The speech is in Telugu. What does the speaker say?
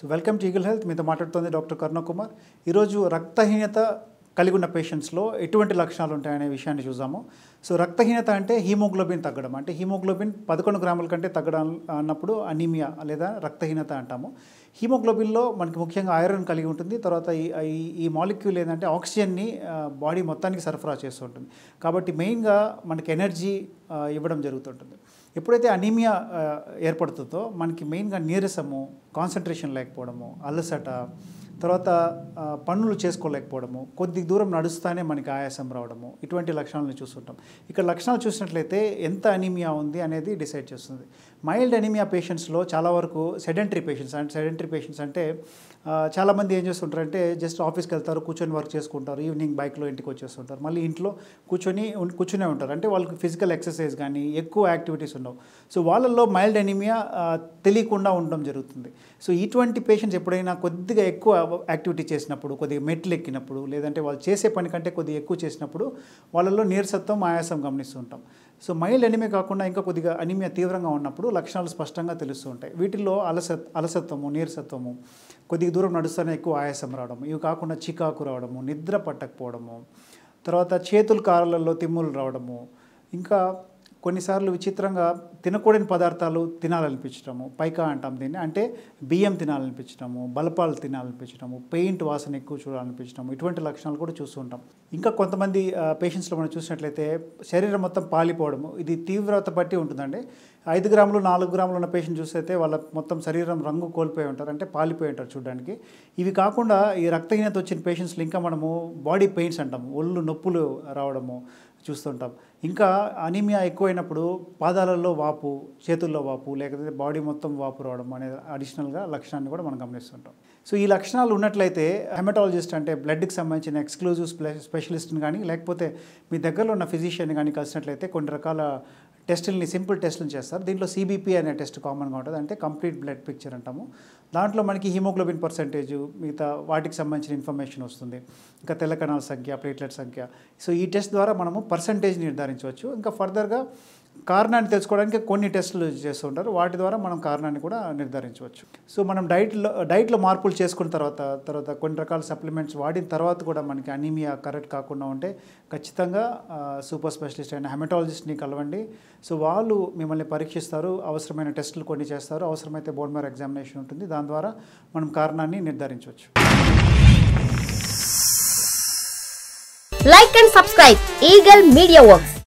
so welcome to Eagle Health మీతో మాట్లాడుతుంది డాక్టర్ కరుణకుమార్ ఈరోజు రక్తహీనత కలిగి ఉన్న పేషెంట్స్లో ఎటువంటి లక్షణాలు ఉంటాయనే విషయాన్ని చూసాము సో రక్తహీనత అంటే హీమోగ్లోబిన్ తగ్గడం అంటే హీమోగ్లోబిన్ పదకొండు గ్రాముల కంటే తగ్గడం అన్నప్పుడు అనీమియా లేదా రక్తహీనత అంటాము హీమోగ్లోబిన్లో మనకి ముఖ్యంగా ఐరన్ కలిగి ఉంటుంది తర్వాత ఈ ఈ మాలిక్యూల్ ఏంటంటే ఆక్సిజన్ని బాడీ మొత్తానికి సరఫరా చేస్తూ ఉంటుంది కాబట్టి మెయిన్గా మనకి ఎనర్జీ ఇవ్వడం జరుగుతుంటుంది ఎప్పుడైతే అనీమియా ఏర్పడుతుందో మనకి మెయిన్గా నీరసము కాన్సన్ట్రేషన్ లేకపోవడము అలసట తర్వాత పనులు చేసుకోలేకపోవడము కొద్ది దూరం నడుస్తానే మనకి ఆయాసం రావడము ఇటువంటి లక్షణాలను చూస్తుంటాం ఇక్కడ లక్షణాలు చూసినట్లయితే ఎంత అనీమియా ఉంది అనేది డిసైడ్ చేస్తుంది మైల్డ్ ఎనిమియా పేషెంట్స్లో చాలా వరకు సెడెంటరీ పేషెంట్స్ అంటే సెడెంటరీ పేషెంట్స్ అంటే చాలామంది ఏం చేస్తుంటారంటే జస్ట్ ఆఫీస్కి వెళ్తారు కూర్చొని వర్క్ చేసుకుంటారు ఈవినింగ్ బైక్లో ఇంటికి వచ్చేస్తుంటారు మళ్ళీ ఇంట్లో కూర్చొని కూర్చునే ఉంటారు అంటే వాళ్ళకి ఫిజికల్ ఎక్సర్సైజ్ కానీ ఎక్కువ యాక్టివిటీస్ ఉండవు సో వాళ్ళల్లో మైల్డ్ ఎనిమియా తెలియకుండా ఉండడం జరుగుతుంది సో ఇటువంటి పేషెంట్స్ ఎప్పుడైనా కొద్దిగా ఎక్కువ యాక్టివిటీ చేసినప్పుడు కొద్దిగా మెట్లు ఎక్కినప్పుడు లేదంటే వాళ్ళు చేసే పని కంటే కొద్దిగా ఎక్కువ చేసినప్పుడు వాళ్ళలో నీరసత్వం ఆయాసం గమనిస్తుంటాం సో మైల్డ్ ఎనిమియా కాకుండా ఇంకా కొద్దిగా అనిమియా తీవ్రంగా ఉన్నప్పుడు లక్షణాలు స్పష్టంగా తెలుస్తూ ఉంటాయి వీటిల్లో అలసత్ అలసత్వము నీరసత్వము కొద్దిగా దూరం నడుస్తూనే ఎక్కువ ఆయాసం రావడము ఇవి కాకుండా చికాకు రావడము నిద్ర పట్టకపోవడము తర్వాత చేతులు కాలలలో తిమ్ములు రావడము ఇంకా కొన్నిసార్లు విచిత్రంగా తినకూడని పదార్థాలు తినాలనిపించడము పైకా అంటాం దీన్ని అంటే బియ్యం తినాలనిపించడము బలపాలు తినాలనిపించడము పెయింట్ వాసన ఎక్కువ చూడాలనిపించడము ఇటువంటి లక్షణాలు కూడా చూస్తూ ఉంటాం ఇంకా కొంతమంది పేషెంట్స్లో మనం చూసినట్లయితే శరీరం మొత్తం పాలిపోవడము ఇది తీవ్రత బట్టి ఉంటుందండి ఐదు గ్రాములు నాలుగు గ్రాములు ఉన్న పేషెంట్ చూస్తే వాళ్ళ మొత్తం శరీరం రంగు కోల్పోయి ఉంటారు అంటే పాలిపోయి ఉంటారు చూడడానికి ఇవి కాకుండా ఈ రక్తహీనత వచ్చిన పేషెంట్స్లో ఇంకా మనము బాడీ పెయిన్స్ అంటాము ఒళ్ళు నొప్పులు రావడము చూస్తుంటాం ఇంకా అనీమియా ఎక్కువైనప్పుడు పాదాలలో వాపు చేతుల్లో వాపు లేకపోతే బాడీ మొత్తం వాపు రావడం అనే అడిషనల్గా లక్షణాన్ని కూడా మనం గమనిస్తుంటాం సో ఈ లక్షణాలు ఉన్నట్లయితే హెమటాలజిస్ట్ అంటే బ్లడ్కి సంబంధించిన ఎక్స్క్లూజివ్ స్పెషలిస్ట్ని కానీ లేకపోతే మీ దగ్గరలో ఉన్న ఫిజిషియన్ కానీ కలిసినట్లయితే కొన్ని రకాల టెస్టులని సింపుల్ టెస్టులు చేస్తారు దీంట్లో సిబిపి అనే టెస్ట్ కామన్గా ఉంటుంది అంటే కంప్లీట్ బ్లడ్ పిక్చర్ అంటాము దాంట్లో మనకి హిమోగ్లోబిన్ పర్సెంటేజ్ మిగతా వాటికి సంబంధించిన ఇన్ఫర్మేషన్ వస్తుంది ఇంకా తెల్ల కణాల సంఖ్య ప్లేట్లెట్ సంఖ్య సో ఈ టెస్ట్ ద్వారా మనము పర్సంటేజ్ నిర్ధారించవచ్చు ఇంకా ఫర్దర్గా కారణాన్ని తెలుసుకోవడానికి కొన్ని టెస్టులు చేస్తుంటారు వాటి ద్వారా మనం కారణాన్ని కూడా నిర్ధారించవచ్చు సో మనం డైట్లో డైట్లో మార్పులు చేసుకున్న తర్వాత తర్వాత కొన్ని రకాల సప్లిమెంట్స్ వాడిన తర్వాత కూడా మనకి అనీమియా కరెక్ట్ కాకుండా ఉంటే ఖచ్చితంగా సూపర్ స్పెషలిస్ట్ అయిన హెమటాలజిస్ట్ని కలవండి సో వాళ్ళు మిమ్మల్ని పరీక్షిస్తారు అవసరమైన టెస్టులు కొన్ని చేస్తారు అవసరమైతే బోన్ మేర్ ఎగ్జామినేషన్ ఉంటుంది దాని ద్వారా మనం కారణాన్ని నిర్ధారించవచ్చు like and subscribe Eagle Media works